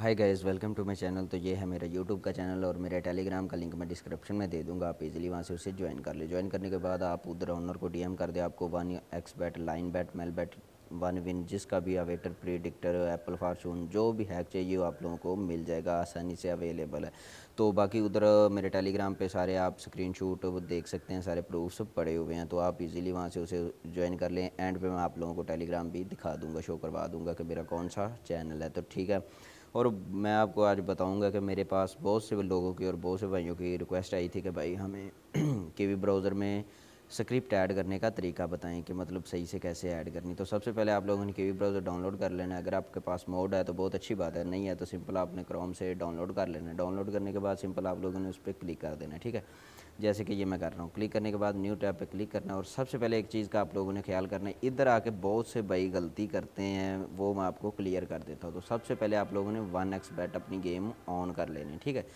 hi guys welcome to my channel तो ये है मेरा यूट्यूब का चैनल और मेरे टेलीग्राम का लिंक मैं डिस्क्रिप्शन में दे दूंगा आप इजीली वहाँ से उसे ज्वाइन कर ले ज्वाइन करने के बाद आप उधर ऑनर को डीएम कर दे आपको one X bet Linebet Melbet one win जिसका भी अवेटर प्रीडिक्टर एप्पल फार्चून जो भी हैक चाहिए वो आप लोगों को मिल जाएगा आसानी से अवेलेबल है तो बाकी उधर मेरे टेलीग्राम पे सारे आप स्क्रीनशॉट देख सकते हैं सारे प्रूफ्स पड़े हुए हैं तो आप इजीली वहाँ से उसे ज्वाइन कर लें एंड पे मैं आप लोगों को टेलीग्राम भी दिखा दूँगा शो करवा दूँगा कि मेरा कौन सा चैनल है तो ठीक है और मैं आपको आज बताऊंगा कि मेरे पास बहुत से लोगों की और बहुत से भाइयों की रिक्वेस्ट आई थी कि भाई हमें कीवी ब्राउज़र में स्क्रिप्ट ऐड करने का तरीका बताएं कि मतलब सही से कैसे ऐड करनी तो सबसे पहले आप लोगों ने कीवी ब्राउज़र डाउनलोड कर लेना है अगर आपके पास मोड है तो बहुत अच्छी बात है नहीं है तो सिंपल आपने क्रोम से डाउनलोड कर लेना है डाउनलोड करने के बाद सिंपल आप लोगों ने उस पर क्लिक कर देना ठीक है जैसे कि ये मैं कर रहा हूँ क्लिक करने के बाद न्यू टैब पे क्लिक करना और सबसे पहले एक चीज़ का आप लोगों ने ख्याल करना है इधर आके बहुत से भाई गलती करते हैं वो मैं आपको क्लियर कर देता हूँ तो सबसे पहले आप लोगों ने वन एक्स बैट अपनी गेम ऑन कर लेनी ठीक है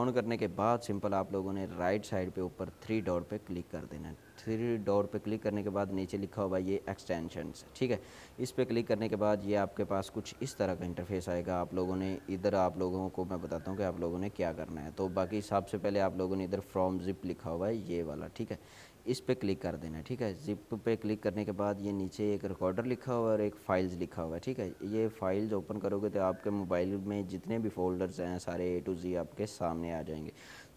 ऑन करने के बाद सिंपल आप लोगों ने राइट साइड पर ऊपर थ्री डॉट पर क्लिक कर देना थ्री डॉट पे क्लिक करने के बाद नीचे लिखा हुआ ये एक्सटेंशन ठीक है इस पर क्लिक करने के बाद ये आपके पास कुछ इस तरह का इंटरफेस आएगा आप लोगों ने इधर आप लोगों को मैं बताता हूँ कि आप लोगों ने क्या करना है तो बाकी सबसे पहले आप लोगों ने इधर फ्रॉम जिप लिखा हुआ है ये वाला ठीक है इस पर क्लिक कर देना है ठीक है जिप पे क्लिक करने के बाद ये नीचे एक रिकॉर्डर लिखा हुआ है और एक फ़ाइल्स लिखा हुआ है ठीक है ये फाइल्स ओपन करोगे तो आपके मोबाइल में जितने भी फोल्डर्स हैं सारे ए टू जी आपके सामने आ जाएंगे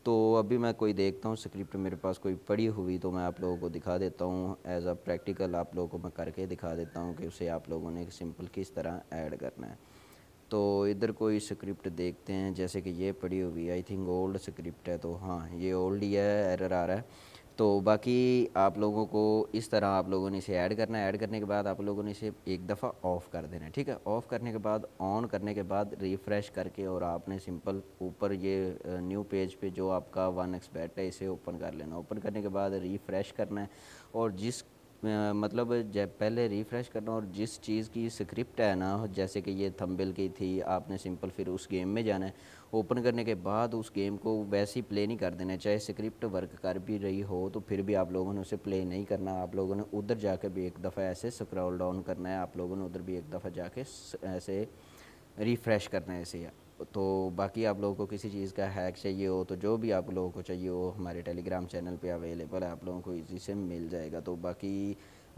तो अभी मैं कोई देखता हूँ स्क्रिप्ट मेरे पास कोई पड़ी हुई तो मैं आप लोगों को दिखा देता हूँ एज अ प्रैक्टिकल आप लोगों को मैं करके दिखा देता हूँ कि उसे आप लोगों ने सिंपल किस तरह ऐड करना है तो इधर कोई स्क्रिप्ट देखते हैं जैसे कि ये पड़ी हुई आई थिंक ओल्ड स्क्रिप्ट है तो हाँ ये ओल्ड ही है एरर आ रहा है तो बाकी आप लोगों को इस तरह आप लोगों ने इसे ऐड करना है ऐड करने के बाद आप लोगों ने इसे एक दफ़ा ऑफ़ कर देना है ठीक है ऑफ़ करने के बाद ऑन करने के बाद रिफ़्रेश करके और आपने सिंपल ऊपर ये न्यू पेज पे जो आपका वन बैट है इसे ओपन कर लेना ओपन करने के बाद रिफ़्रेश करना है और जिस मतलब जब पहले रिफ़्रेश करना और जिस चीज़ की स्क्रिप्ट है ना जैसे कि ये थंबिल की थी आपने सिंपल फिर उस गेम में जाना है ओपन करने के बाद उस गेम को वैसे ही प्ले नहीं कर देना चाहे स्क्रिप्ट वर्क कर भी रही हो तो फिर भी आप लोगों ने उसे प्ले नहीं करना आप लोगों ने उधर जाकर भी एक दफ़ा ऐसे स्क्रॉल डाउन करना है आप लोगों ने उधर भी एक दफ़ा जाके ऐसे रिफ़्रेश करना है इसे तो बाकी आप लोगों को किसी चीज़ का हैक चाहिए हो तो जो भी आप लोगों को चाहिए हो हमारे टेलीग्राम चैनल पे अवेलेबल है आप लोगों को इजी से मिल जाएगा तो बाकी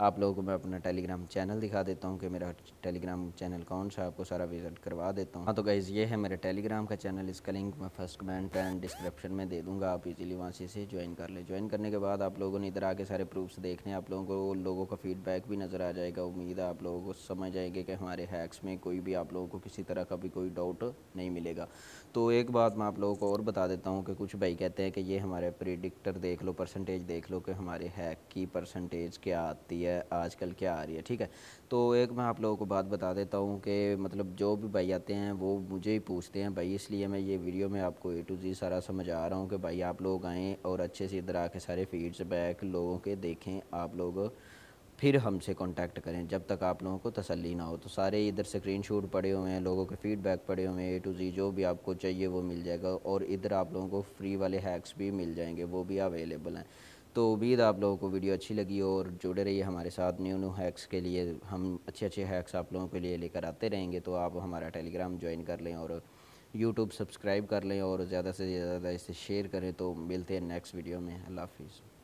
आप लोगों को मैं अपना टेलीग्राम चैनल दिखा देता हूँ कि मेरा टेलीग्राम चैनल कौन सा आपको सारा विज़िट करवा देता हूँ हाँ तो गाइज़ ये है मेरे टेलीग्राम का चैनल इसका लिंक मैं फर्स्ट कमेंट एंड डिस्क्रिप्शन में दे दूँगा आप इजीली वहाँ से इसे ज्वाइन कर लें ज्वाइन करने के बाद आप लोगों ने इधर आके सारे प्रूफ्स देखने आप लोगों को लोगों का फीडबैक भी नज़र आ जाएगा उम्मीद है आप लोगों को समझ आएगी कि हमारे हैक्स में कोई भी आप लोगों को किसी तरह का भी कोई डाउट नहीं मिलेगा तो एक बात मैं आप लोगों को और बता देता हूँ कि कुछ भाई कहते हैं कि ये हमारे प्रिडिक्टर देख लो परसेंटेज देख लो कि हमारे हैक की परसेंटेज क्या आती है है आजकल क्या आ रही है ठीक है तो एक मैं आप लोगों को बात बता देता हूँ कि मतलब जो भी भाई आते हैं वो मुझे ही पूछते हैं भाई इसलिए मैं ये वीडियो में आपको ए टू जी सारा समझ आ रहा हूँ कि भाई आप लोग आएँ और अच्छे से इधर आके सारे फीड्सबैक लोगों के देखें आप लोग फिर हमसे कांटेक्ट करें जब तक आप लोगों को तसल्ली ना हो तो सारे इधर स्क्रीनशॉट पड़े हुए हैं लोगों के फीडबैक पड़े हुए हैं ए टू जी जो भी आपको चाहिए वो मिल जाएगा और इधर आप लोगों को फ्री वाले हैक्स भी मिल जाएंगे वो भी अवेलेबल हैं तो उम्मीद आप लोगों को वीडियो अच्छी लगी और जुड़े रहिए हमारे साथ न्यू न्यू हैक्स के लिए हम अच्छे अच्छे हैक्स आप लोगों के लिए लेकर आते रहेंगे तो आप हमारा टेलीग्राम ज्वाइन कर लें और यूट्यूब सब्सक्राइब कर लें और ज़्यादा से ज़्यादा इसे शेयर करें तो मिलते हैं नेक्स्ट वीडियो में अल्लाह हाफिज़